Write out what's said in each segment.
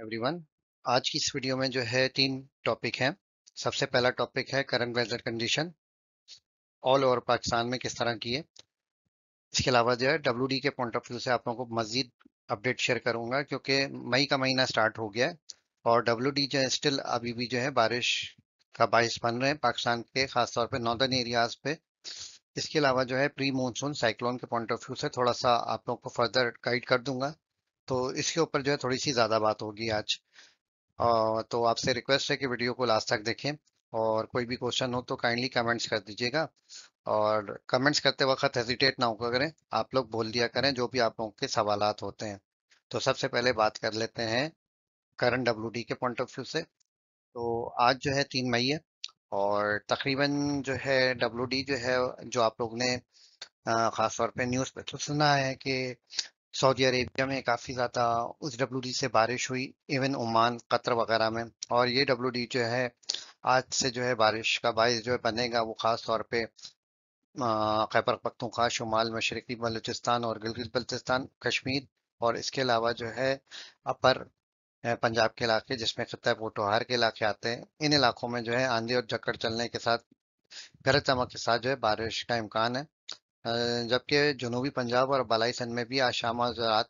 everyone आज की इस वीडियो में जो है तीन टॉपिक हैं सबसे पहला टॉपिक है current weather condition all over Pakistan में किस तरह की है इसके अलावा जो है डब्ल्यू के पॉइंट ऑफ व्यू से आप लोगों को मजीद अपडेट शेयर करूंगा क्योंकि मई का महीना स्टार्ट हो गया है और डब्ल्यू जो है स्टिल अभी भी जो है बारिश का बारिश बन रहे हैं पाकिस्तान के खासतौर पर नॉर्दर्न एरियाज पे इसके अलावा जो है प्री मानसून साइक्लोन के पॉइंट ऑफ व्यू से थोड़ा सा आप लोगों को फर्दर गाइड कर दूंगा तो इसके ऊपर जो है थोड़ी सी ज़्यादा बात होगी आज तो आपसे रिक्वेस्ट है कि वीडियो को लास्ट तक देखें और कोई भी क्वेश्चन हो तो काइंडली कमेंट्स कर दीजिएगा और कमेंट्स करते वक्त हेजिटेट ना होकर करें आप लोग बोल दिया करें जो भी आप लोगों के सवाल होते हैं तो सबसे पहले बात कर लेते हैं करंट डब्ल्यू के पॉइंट ऑफ व्यू से तो आज जो है तीन मई है और तकरीबन जो है डब्ल्यू जो है जो आप लोग ने खासतौर पर पे न्यूज़ पे तो सुना है कि सऊदी अरेबिया में काफ़ी ज़्यादा उस डब्ल्यू से बारिश हुई इवन ओमान कतर वगैरह में और ये डब्ल्यू जो है आज से जो है बारिश का बायस जो है बनेगा वो ख़ास तौर पर खैबर पख्तूनख्वा शुमाल मशरकी बलूचिस्तान और गिलगित बल्तिस्तान कश्मीर और इसके अलावा जो है अपर पंजाब के इलाके जिसमें खत्ता पोटोहार के इलाके आते हैं इन इलाकों में जो है आंधी और जकड़ चलने के साथ गरज चमक के साथ जो है बारिश का इम्कान है जबकि जनूबी पंजाब और बलाई सन में भी आज शाम और रात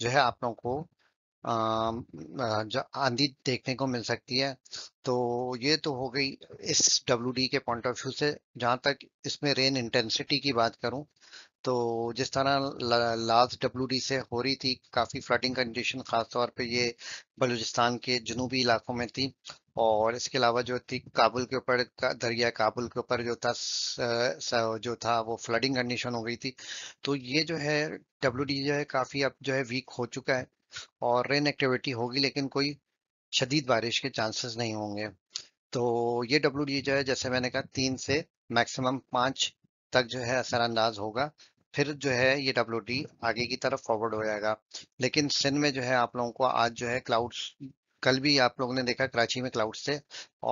जो है आप लोगों को आंधी देखने को मिल सकती है तो ये तो हो गई इस डब्ल्यू के पॉइंट ऑफ व्यू से जहाँ तक इसमें रेन इंटेंसिटी की बात करूँ तो जिस तरह लास्ट डब्ल्यू से हो रही थी काफ़ी फ्लडिंग कंडीशन ख़ासतौर पर ये बलूचिस्तान के जनूबी इलाकों में थी और इसके अलावा जो थी काबुल के ऊपर दरिया काबुल के ऊपर जो था जो था वो फ्लडिंग कंडीशन हो गई थी तो ये जो है डब्ल्यू जो है काफ़ी अब जो है वीक हो चुका है और रेन एक्टिविटी होगी लेकिन कोई शदीद बारिश के चांसेस नहीं होंगे तो ये डब्ल्यू जो है जैसे मैंने कहा तीन से मैक्सिमम पाँच तक जो है असरानंदाज होगा फिर जो है ये डब्ल्यू डी आगे की तरफ फॉरवर्ड हो जाएगा लेकिन सिंध में जो है आप लोगों को आज जो है क्लाउड्स कल भी आप लोगों ने देखा कराची में क्लाउड्स थे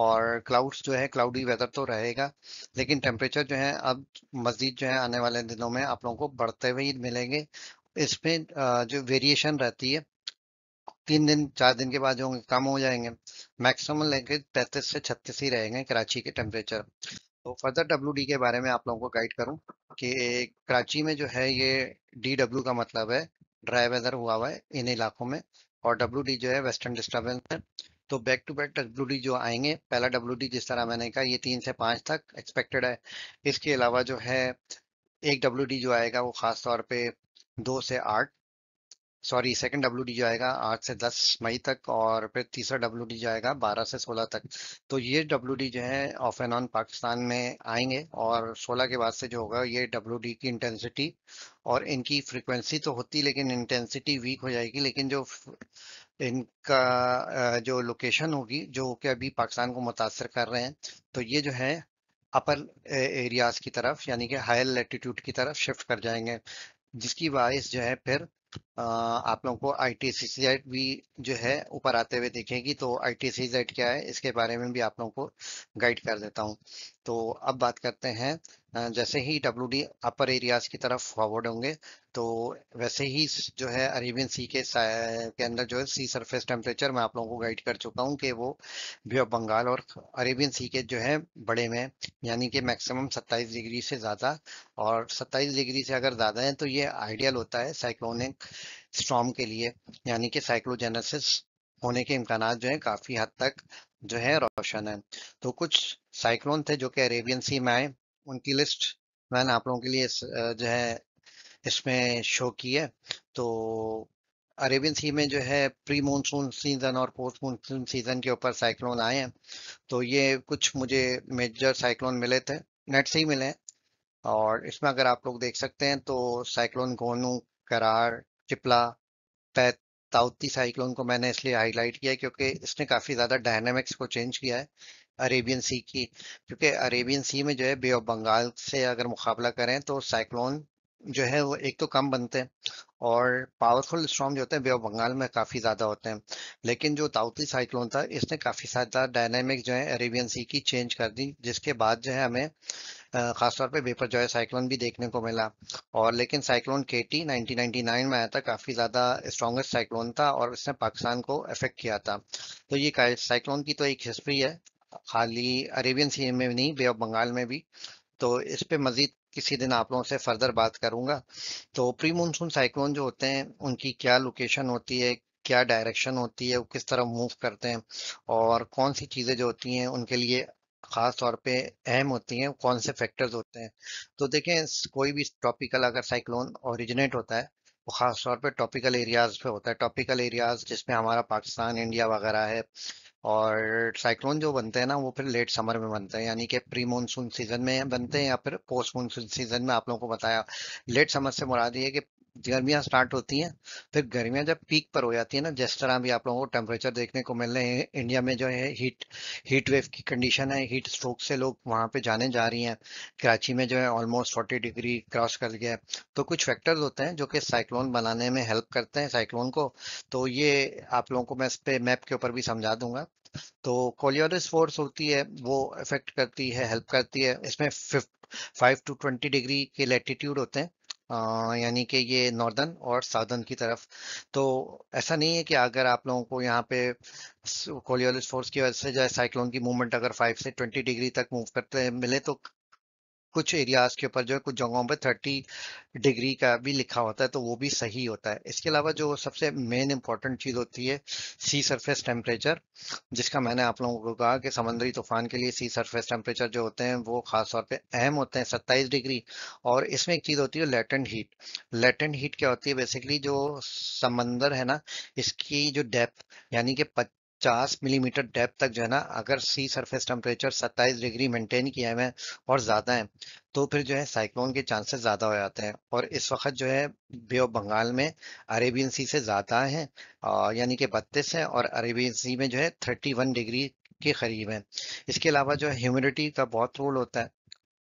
और क्लाउड्स जो है क्लाउडी वेदर तो रहेगा लेकिन टेम्परेचर जो है अब मजीद जो है आने वाले दिनों में आप लोगों को बढ़ते हुए ही मिलेंगे इसमें जो वेरिएशन रहती है तीन दिन चार दिन के बाद जो होंगे कम हो जाएंगे मैक्सिमम लेके पैंतीस से छत्तीस ही रहेंगे कराची के टेम्परेचर तो फर्दर डब्ल्यू के बारे में आप लोगों को गाइड करूं कि कराची में जो है ये डी का मतलब है ड्राई वेदर हुआ हुआ है इन इलाकों में और डब्ल्यू जो है वेस्टर्न डिस्टर्बेंस है तो बैक टू बैक डब्ल्यू जो आएंगे पहला डब्ल्यू जिस तरह मैंने कहा ये तीन से पाँच तक एक्सपेक्टेड है इसके अलावा जो है एक डब्ल्यू जो आएगा वो खासतौर पर दो से आठ सॉरी सेकंड डब्ल्यू डी जाएगा आठ से दस मई तक और फिर तीसरा डब्ल्यू डी जाएगा बारह से सोलह तक तो ये डब्ल्यू डी जो है ऑफ एंड ऑन पाकिस्तान में आएंगे और सोलह के बाद से जो होगा ये डब्ल्यू डी की इंटेंसिटी और इनकी फ्रिक्वेंसी तो होती लेकिन इंटेंसिटी वीक हो जाएगी लेकिन जो इनका जो लोकेशन होगी जो कि अभी पाकिस्तान को मुतासर कर रहे हैं तो ये जो है अपर एरियाज की तरफ यानी कि हायर लेटीट्यूड की तरफ शिफ्ट कर जाएंगे जिसकी बायस जो है फिर आप लोगों को आई टी सी सी जेड भी जो है ऊपर आते हुए देखेगी तो आई टी सी जेड क्या है इसके बारे में भी आप लोगों को गाइड कर देता हूँ तो अब बात करते हैं जैसे ही डब्ल्यू डी अपर एरियाज की तरफ फॉरवर्ड होंगे तो वैसे ही जो है अरेबियन सी के के अंदर जो है सी सरफेस टेम्परेचर मैं आप लोगों को गाइड कर चुका हूँ कि वो बे ऑफ बंगाल और अरेबियन सी के जो है बड़े में यानी कि मैक्सिमम 27 डिग्री से ज़्यादा और 27 डिग्री से अगर ज़्यादा है तो ये आइडियल होता है साइक्लोनिक स्ट्रॉम के लिए यानी कि साइक्लोजेनेसिस होने के इम्कान जो है काफ़ी हद तक जो है रोशन है तो कुछ साइक्लोन थे जो कि अरेबियन सी में आए उनकी लिस्ट मैंने आप लोगों के लिए जो है इसमें शो की है तो अरेबियन सी में जो है प्री मानसून सीज़न और पोस्ट मानसून सीज़न के ऊपर साइक्लोन आए हैं तो ये कुछ मुझे मेजर साइक्लोन मिले थे नेट से ही मिले हैं और इसमें अगर आप लोग देख सकते हैं तो साइक्लोन गोनू करार चिपला पैत ताउती साइक्लोन को मैंने इसलिए हाईलाइट किया क्योंकि इसने काफ़ी ज़्यादा डायनेमिक्स को चेंज किया है अरेबियन सी की क्योंकि अरेबियन सी में जो है बे ऑफ बंगाल से अगर मुकाबला करें तो साइक्लोन जो है वो एक तो कम बनते हैं और पावरफुल स्ट्रॉन्ग जो होते हैं बे ऑफ बंगाल में काफ़ी ज़्यादा होते हैं लेकिन जो ताउती साइक्लोन था इसने काफ़ी ज़्यादा डायनामिक जो है अरेबियन सी की चेंज कर दी जिसके बाद जो है हमें खासतौर पे बेपर जॉय साइक्लोन भी देखने को मिला और लेकिन साइक्लोन के टी में आया था काफ़ी ज़्यादा स्ट्रॉन्गेस्ट साइक्लोन था और इसने पाकिस्तान को अफेक्ट किया था तो ये साइक्लोन की तो एक हिस्ट्री है खाली अरेबियन सी में नहीं बे ऑफ बंगाल में भी तो इस पर मज़ीद किसी दिन आप लोगों से फर्दर बात करूंगा तो प्री मानसून साइक्लोन जो होते हैं उनकी क्या लोकेशन होती है क्या डायरेक्शन होती है वो किस तरह मूव करते हैं और कौन सी चीज़ें जो होती हैं उनके लिए ख़ास तौर पे अहम होती हैं कौन से फैक्टर्स होते हैं तो देखें कोई भी टॉपिकल अगर साइक्लोन ओरिजिनेट होता है वो ख़ास तौर पे टॉपिकल एरियाज़ पे होता है टॉपिकल एरियाज़ जिसमें हमारा पाकिस्तान इंडिया वगैरह है और साइक्लोन जो बनते हैं ना वो फिर लेट समर में बनते हैं यानी कि प्री मानसून सीजन में बनते हैं या फिर पोस्ट मानसून सीजन में आप लोगों को बताया लेट समर से मुराद ये कि गर्मियाँ स्टार्ट होती हैं फिर गर्मियां जब पीक पर हो जाती है ना जिस तरह भी आप लोगों को टेम्परेचर देखने को मिल रहे हैं इंडिया में जो है हीट हीट वेव की कंडीशन है हीट स्ट्रोक से लोग वहां पे जाने जा रही हैं कराची में जो है ऑलमोस्ट फोर्टी डिग्री क्रॉस कर गया है तो कुछ फैक्टर्स होते हैं जो कि साइक्लोन बनाने में हेल्प करते हैं साइक्लोन को तो ये आप लोगों को मैं इस पे मैप के ऊपर भी समझा दूंगा तो कोलियोनिस फोर्स होती है वो इफेक्ट करती है हेल्प करती है इसमें फाइव टू ट्वेंटी डिग्री के लेटीट्यूड होते हैं यानी कि ये नॉर्दर्न और साउदर्न की तरफ तो ऐसा नहीं है कि अगर आप लोगों को यहाँ पे कोलियोलिस फोर्स की वजह से जो है साइक्लोन की मूवमेंट अगर 5 से 20 डिग्री तक मूव करते मिले तो कुछ एरियाज के ऊपर जो है कुछ जगहों पर थर्टी डिग्री का भी लिखा होता है तो वो भी सही होता है इसके अलावा जो सबसे मेन इंपॉर्टेंट चीज़ होती है सी सरफेस टेम्परेचर जिसका मैंने आप लोगों को कहा कि समुद्री तूफान के लिए सी सरफेस टेम्परेचर जो होते हैं वो खास तौर पे अहम होते हैं सत्ताईस डिग्री और इसमें एक चीज़ होती है लेटेंट हीट लेटेंट हीट क्या होती है बेसिकली जो समंदर है ना इसकी जो डेप्थ यानी कि 50 मिलीमीटर डेप्थ तक जो है ना अगर sea surface temperature 27 degree maintain किया है और ज़्यादा है तो फिर जो है साइक्लोन के चांसेस ज़्यादा हो जाते हैं और इस वक्त जो है बे ऑफ बंगाल में अरेबियन सी से ज़्यादा है यानी कि बत्तीस है और अरेबियन सी में जो है थर्टी डिग्री के करीब है इसके अलावा जो है ह्यूमिडिटी का बहुत रोल होता है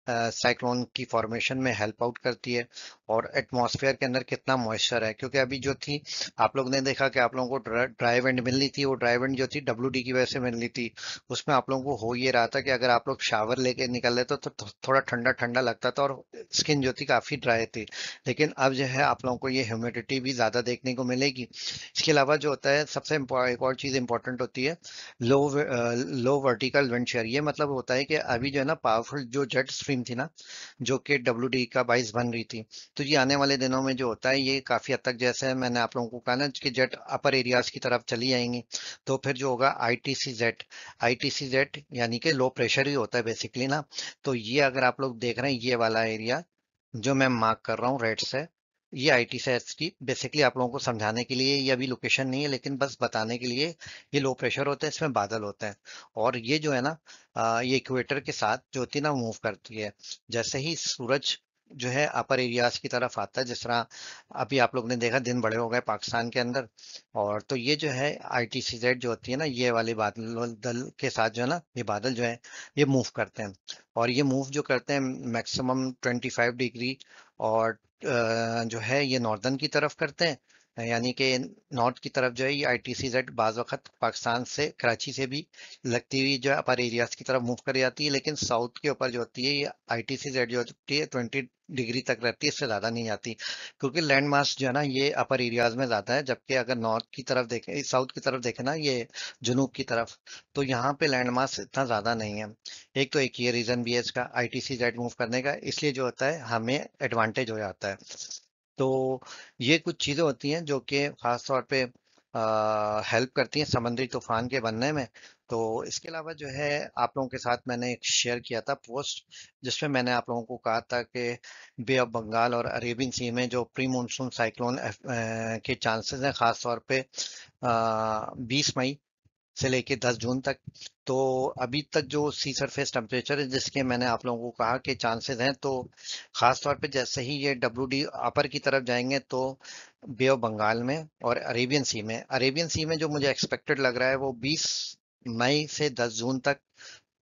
साइक्लोन की फॉर्मेशन में हेल्प आउट करती है और एटमॉस्फेयर के अंदर कितना मॉइस्चर है क्योंकि अभी जो थी आप लोग ने देखा कि आप लोगों को ड्राई विंड मिलनी थी वो ड्राई वेंड जो थी डब्ल्यू की वजह से मिलनी थी उसमें आप लोगों को हो ये रहा था कि अगर आप लोग शावर लेके निकल लेते तो थोड़ा ठंडा ठंडा लगता था और स्किन जो थी काफ़ी ड्राई थी लेकिन अब जो है आप लोगों को ये ह्यूमिडिटी भी ज़्यादा देखने को मिलेगी इसके अलावा जो होता है सबसे एक और चीज़ इंपॉर्टेंट होती है low low vertical wind shear ये मतलब होता है कि अभी जो है ना पावरफुल जो जेट स्ट्रीम स्ट्रीम थी ना जो कि डब्ल्यू e का बाइस बन रही थी तो ये आने वाले दिनों में जो होता है ये काफी हद तक जैसे मैंने आप लोगों को कहा ना कि जेट अपर एरियाज की तरफ चली जाएंगी तो फिर जो होगा I T C Z I T C Z यानी कि लो प्रेशर ही होता है बेसिकली ना तो ये अगर आप लोग देख रहे हैं ये वाला एरिया जो मैं मार्क कर रहा हूँ रेड से ये आई टी सेट्स की बेसिकली आप लोगों को समझाने के लिए ये अभी लोकेशन नहीं है लेकिन बस बताने के लिए ये लो प्रेशर होते हैं इसमें बादल होते हैं और ये जो है ना ये इक्वेटर के साथ जो होती ना मूव करती है जैसे ही सूरज जो है अपर एरियाज की तरफ आता है जिस तरह अभी आप लोग ने देखा दिन बड़े हो गए पाकिस्तान के अंदर और तो ये जो है आई टी सी जेड जो होती है ना ये वाले बादल दल के साथ जो है ना ये बादल जो है ये मूव करते हैं और ये मूव जो करते हैं मैक्सिमम 25 डिग्री और जो है ये नॉर्दर्न की तरफ करते हैं यानी कि नॉर्थ की तरफ जो है ये आई टी सी जेड बाज़ वक़्त पाकिस्तान से कराची से भी लगती हुई जो है अपर एरियाज़ की तरफ मूव कर जाती है लेकिन साउथ के ऊपर जो होती है ये आई टी सी जेड जो होती है ट्वेंटी डिग्री तक रहती है इससे ज़्यादा नहीं जाती क्योंकि लैंड मार्क्स जो है ना ये अपर एरियाज़ में ज़्यादा है जबकि अगर नॉर्थ की तरफ देखें साउथ की तरफ देखें ना ये जनूब की तरफ तो यहाँ पे लैंड मार्क्स इतना ज़्यादा नहीं है एक तो एक ये रीज़न भी है इसका I T C Z move करने का इसलिए जो होता है हमें एडवांटेज हो जाता है तो ये कुछ चीज़ें होती हैं जो कि ख़ास तौर पे हेल्प करती हैं समंदरी तूफान के बनने में तो इसके अलावा जो है आप लोगों के साथ मैंने एक शेयर किया था पोस्ट जिसमें मैंने आप लोगों को कहा था कि बे ऑफ बंगाल और अरेबियन सी में जो प्री मानसून साइक्लोन के चांसेस हैं ख़ास तौर पे बीस मई से लेके 10 जून तक तो अभी तक जो सी सरफेस टेम्परेचर है जिसके मैंने आप लोगों को कहा कि चांसेस हैं तो ख़ास तौर पे जैसे ही ये डब्ल्यू डी अपर की तरफ जाएंगे तो बे ऑफ बंगाल में और अरेबियन सी में अरेबियन सी में जो मुझे एक्सपेक्टेड लग रहा है वो 20 मई से 10 जून तक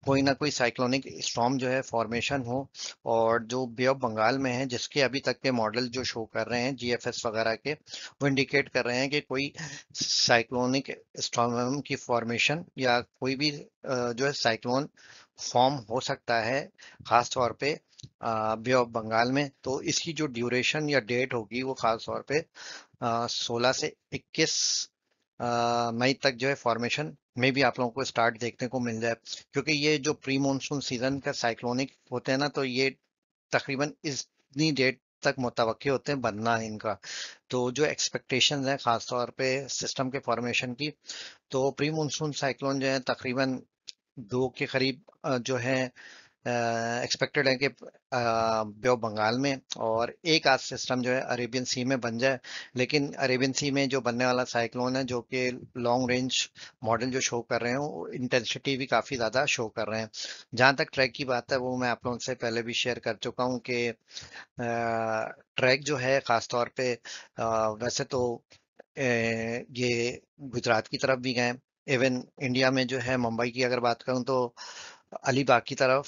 कोई ना कोई साइक्लोनिक स्टॉम जो है फॉर्मेशन हो और जो बे ऑफ बंगाल में है जिसके अभी तक के मॉडल जो शो कर रहे हैं जीएफएस वगैरह के वो इंडिकेट कर रहे हैं कि कोई साइक्लोनिक स्टॉम की फॉर्मेशन या कोई भी जो है साइक्लोन फॉर्म हो सकता है खास तौर पे बे ऑफ बंगाल में तो इसकी जो ड्यूरेशन या डेट होगी वो खास तौर पे सोलह से इक्कीस मई तक जो है फॉर्मेशन में भी आप लोगों को स्टार्ट देखने को मिल जाए क्योंकि ये जो प्री मानसून सीजन का साइक्लोनिक होते हैं ना तो ये तकरीबन इतनी डेट तक मुतव होते हैं बनना है इनका तो जो एक्सपेक्टेशन है खासतौर तौर पे सिस्टम के फॉर्मेशन की तो प्री मानसून साइक्लोन जो है तकरीबन दो के करीब जो है एक्सपेक्टेड है कि ब्यो बंगाल में और एक आज सिस्टम जो है अरेबियन सी में बन जाए लेकिन अरेबियन सी में जो बनने वाला साइक्लोन है जो कि लॉन्ग रेंज मॉडल जो शो कर रहे हैं वो इंटेंसिटी भी काफ़ी ज़्यादा शो कर रहे हैं जहाँ तक ट्रैक की बात है वो मैं आप लोगों से पहले भी शेयर कर चुका हूँ कि ट्रैक जो है ख़ास तौर पर वैसे तो ये गुजरात की तरफ भी गए इवन इंडिया में जो है मुंबई की अगर बात करूँ तो अलीबाग की तरफ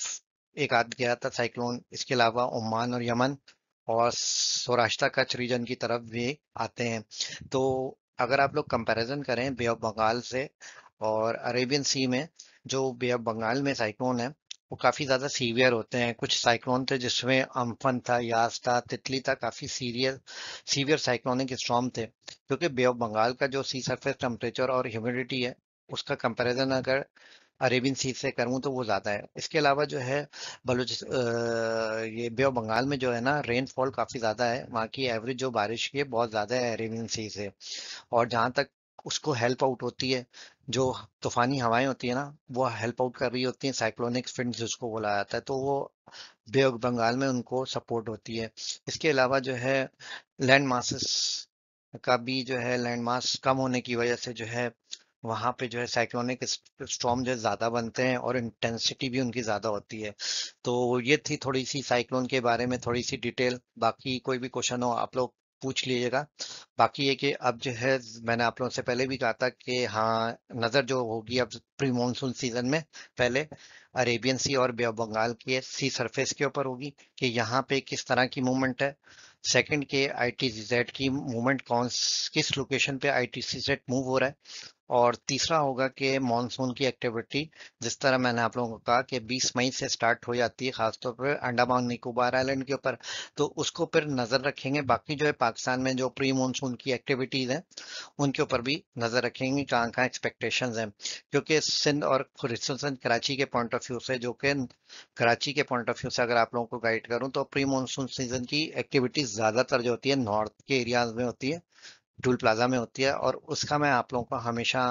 एक आध गया था साइक्लोन इसके अलावा ओमान और यमन और सौराष्ट्र कच्छ रीजन की तरफ भी आते हैं तो अगर आप लोग कंपैरिजन करें बे ऑफ बंगाल से और अरेबियन सी में जो बे ऑफ बंगाल में साइक्लोन है वो काफ़ी ज़्यादा सीवियर होते हैं कुछ साइक्लोन थे जिसमें अम्फन था यास था तितली था काफ़ी सीरियर सीवियर साइक्लोनिक स्ट्रॉम थे क्योंकि बे ऑफ बंगाल का जो सी सरफेस टेम्परेचर और ह्यूमिडिटी है उसका कंपैरिजन अगर अरेबियन सी से करूँ तो वो ज़्यादा है इसके अलावा जो है बलोच ये बे बंगाल में जो है ना रेनफॉल काफ़ी ज़्यादा है वहाँ की एवरेज जो बारिश की है बहुत ज़्यादा है अरेबियन सी से और जहाँ तक उसको हेल्प आउट होती है जो तूफानी हवाएं होती है ना वो हेल्प आउट कर रही होती हैं साइक्लोनिक फ्रंट जिसको बोला जाता है तो वो बे बंगाल में उनको सपोर्ट होती है इसके अलावा जो है लैंड मासस का भी जो है लैंड मास कम होने की वजह से जो है वहाँ पे जो है साइक्लोनिक स्ट्रॉम जो है ज़्यादा बनते हैं और इंटेंसिटी भी उनकी ज़्यादा होती है तो ये थी थोड़ी सी साइक्लोन के बारे में थोड़ी सी डिटेल बाकी कोई भी क्वेश्चन हो आप लोग पूछ लीजिएगा बाकी ये कि अब जो है मैंने आप लोगों से पहले भी कहा था कि हाँ नज़र जो होगी अब प्री मानसून सीजन में पहले अरेबियन सी और बंगाल की सी सरफेस के ऊपर होगी कि यहाँ पे किस तरह की मूवमेंट है सेकंड के आई टी की मूवमेंट कौन किस लोकेशन पे आई टी मूव हो रहा है और तीसरा होगा कि मानसून की एक्टिविटी जिस तरह मैंने आप लोगों को कहा कि 20 मई से स्टार्ट हो जाती है खासतौर पर अंडमान निकोबार आइलैंड के ऊपर तो उसको फिर नज़र रखेंगे बाकी जो है पाकिस्तान में जो प्री मानसून की एक्टिविटीज़ हैं उनके ऊपर भी नज़र रखेंगे कहाँ कहाँ एक्सपेक्टेशन हैं क्योंकि सिंध और कराची के पॉइंट ऑफ व्यू से जो कि कराची के पॉइंट ऑफ व्यू से अगर आप लोगों को गाइड करूँ तो प्री मानसून सीजन की एक्टिविटीज़ ज़्यादातर जो होती है नॉर्थ के एरियाज में होती है टूल प्लाजा में होती है और उसका मैं आप लोगों को हमेशा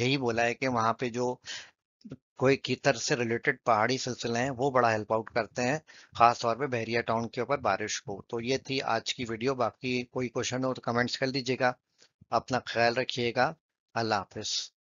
यही बोला है कि वहां पे जो कोई कीतर से रिलेटेड पहाड़ी सिलसिले हैं वो बड़ा हेल्प आउट करते हैं खास तौर पे बहरिया टाउन के ऊपर बारिश को तो ये थी आज की वीडियो बाकी कोई क्वेश्चन हो तो कमेंट्स कर दीजिएगा अपना ख्याल रखिएगा अल्लाह हाफिज़